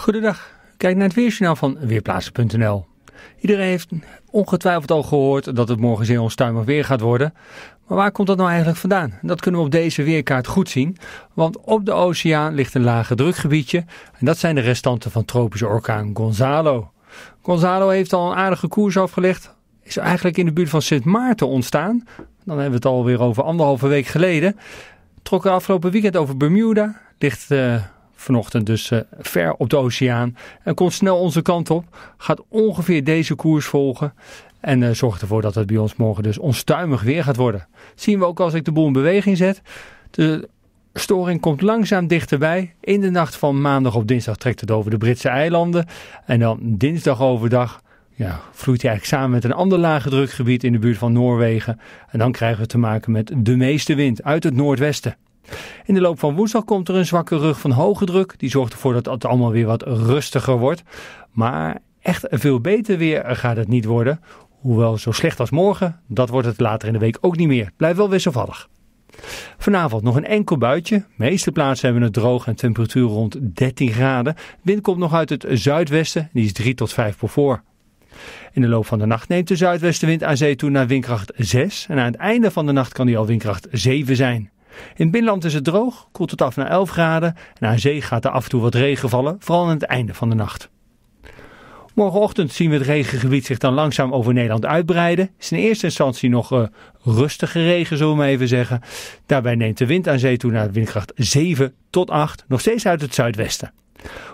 Goedendag, kijk naar het weersjournaal van Weerplaatsen.nl. Iedereen heeft ongetwijfeld al gehoord dat het morgen zeer onstuimig weer gaat worden. Maar waar komt dat nou eigenlijk vandaan? Dat kunnen we op deze weerkaart goed zien, want op de oceaan ligt een lage drukgebiedje en dat zijn de restanten van tropische orkaan Gonzalo. Gonzalo heeft al een aardige koers afgelegd, is eigenlijk in de buurt van Sint Maarten ontstaan. Dan hebben we het alweer over anderhalve week geleden. Trok er afgelopen weekend over Bermuda, ligt... Uh, Vanochtend dus eh, ver op de oceaan. En komt snel onze kant op. Gaat ongeveer deze koers volgen. En eh, zorgt ervoor dat het bij ons morgen dus onstuimig weer gaat worden. zien we ook als ik de boel in beweging zet. De storing komt langzaam dichterbij. In de nacht van maandag op dinsdag trekt het over de Britse eilanden. En dan dinsdag overdag ja, vloeit hij eigenlijk samen met een ander lage drukgebied in de buurt van Noorwegen. En dan krijgen we te maken met de meeste wind uit het noordwesten. In de loop van woensdag komt er een zwakke rug van hoge druk. Die zorgt ervoor dat het allemaal weer wat rustiger wordt. Maar echt veel beter weer gaat het niet worden. Hoewel zo slecht als morgen, dat wordt het later in de week ook niet meer. Blijf wel wisselvallig. Vanavond nog een enkel buitje. meeste plaatsen hebben het droog en temperatuur rond 13 graden. Wind komt nog uit het zuidwesten, die is 3 tot 5 per voor. In de loop van de nacht neemt de zuidwestenwind aan zee toe naar windkracht 6 en aan het einde van de nacht kan die al windkracht 7 zijn. In het binnenland is het droog, koelt het af naar 11 graden en aan zee gaat er af en toe wat regen vallen, vooral aan het einde van de nacht. Morgenochtend zien we het regengebied zich dan langzaam over Nederland uitbreiden. Het is in eerste instantie nog eh, rustige regen, zullen we maar even zeggen. Daarbij neemt de wind aan zee toe naar windkracht 7 tot 8, nog steeds uit het zuidwesten.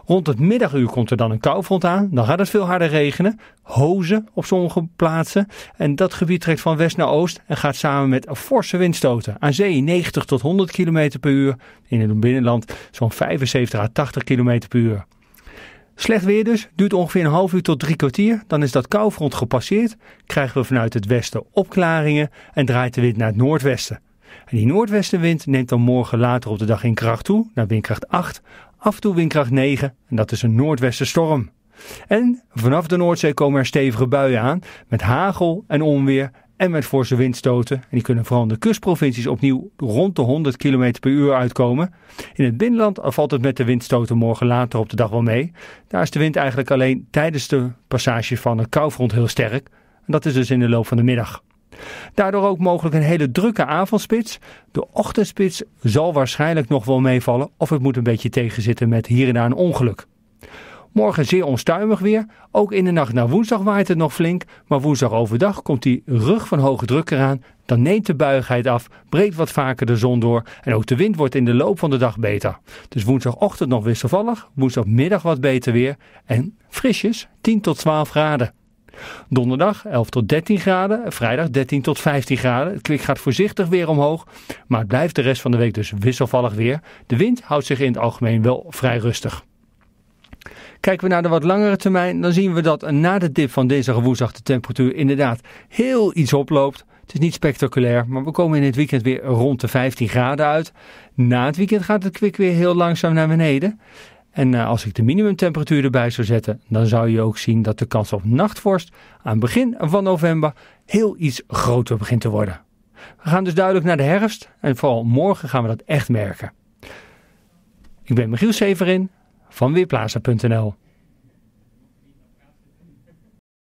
Rond het middaguur komt er dan een koufront aan. Dan gaat het veel harder regenen. Hozen op sommige plaatsen. En dat gebied trekt van west naar oost en gaat samen met forse windstoten. Aan zee 90 tot 100 km per uur. In het binnenland zo'n 75 à 80 km per uur. Slecht weer dus, duurt ongeveer een half uur tot drie kwartier. Dan is dat koufront gepasseerd, krijgen we vanuit het westen opklaringen en draait de wind naar het noordwesten. En die noordwestenwind neemt dan morgen later op de dag in kracht toe, naar windkracht 8, af en toe windkracht 9 en dat is een noordwestenstorm. En vanaf de Noordzee komen er stevige buien aan met hagel en onweer en met forse windstoten. En die kunnen vooral de kustprovincies opnieuw rond de 100 km per uur uitkomen. In het binnenland valt het met de windstoten morgen later op de dag wel mee. Daar is de wind eigenlijk alleen tijdens de passage van een koufront heel sterk. En dat is dus in de loop van de middag. Daardoor ook mogelijk een hele drukke avondspits. De ochtendspits zal waarschijnlijk nog wel meevallen of het moet een beetje tegenzitten met hier en daar een ongeluk. Morgen zeer onstuimig weer. Ook in de nacht naar woensdag waait het nog flink. Maar woensdag overdag komt die rug van hoge druk eraan. Dan neemt de buigheid af, breekt wat vaker de zon door. En ook de wind wordt in de loop van de dag beter. Dus woensdagochtend nog wisselvallig, woensdagmiddag wat beter weer. En frisjes 10 tot 12 graden. Donderdag 11 tot 13 graden. Vrijdag 13 tot 15 graden. Het kwik gaat voorzichtig weer omhoog. Maar het blijft de rest van de week dus wisselvallig weer. De wind houdt zich in het algemeen wel vrij rustig. Kijken we naar de wat langere termijn, dan zien we dat na de dip van deze en woensdag de temperatuur inderdaad heel iets oploopt. Het is niet spectaculair, maar we komen in het weekend weer rond de 15 graden uit. Na het weekend gaat het kwik weer heel langzaam naar beneden. En eh, als ik de minimumtemperatuur erbij zou zetten, dan zou je ook zien dat de kans op nachtvorst aan het begin van november heel iets groter begint te worden. We gaan dus duidelijk naar de herfst en vooral morgen gaan we dat echt merken. Ik ben Michiel Severin van Weerplaza.nl.